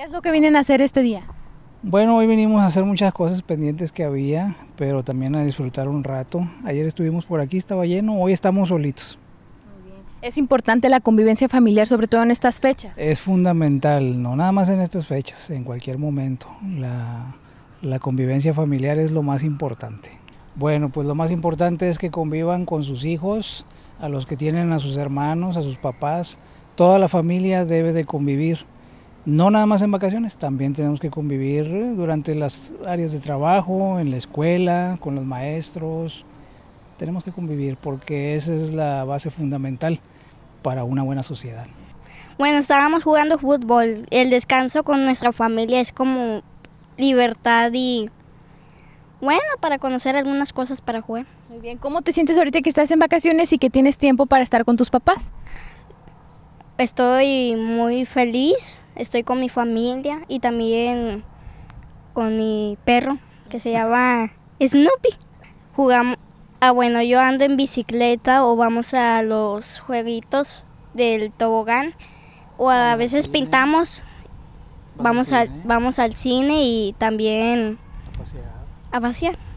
¿Qué es lo que vienen a hacer este día? Bueno, hoy venimos a hacer muchas cosas pendientes que había, pero también a disfrutar un rato. Ayer estuvimos por aquí, estaba lleno, hoy estamos solitos. Es importante la convivencia familiar, sobre todo en estas fechas. Es fundamental, no nada más en estas fechas, en cualquier momento. La, la convivencia familiar es lo más importante. Bueno, pues lo más importante es que convivan con sus hijos, a los que tienen a sus hermanos, a sus papás. Toda la familia debe de convivir no nada más en vacaciones, también tenemos que convivir durante las áreas de trabajo, en la escuela, con los maestros. Tenemos que convivir porque esa es la base fundamental para una buena sociedad. Bueno, estábamos jugando fútbol. El descanso con nuestra familia es como libertad y bueno, para conocer algunas cosas para jugar. Muy bien, ¿cómo te sientes ahorita que estás en vacaciones y que tienes tiempo para estar con tus papás? Estoy muy feliz, estoy con mi familia y también con mi perro que se llama Snoopy. Jugamos, ah bueno, yo ando en bicicleta o vamos a los jueguitos del tobogán o a veces pintamos, vamos, al, vamos al cine y también a vaciar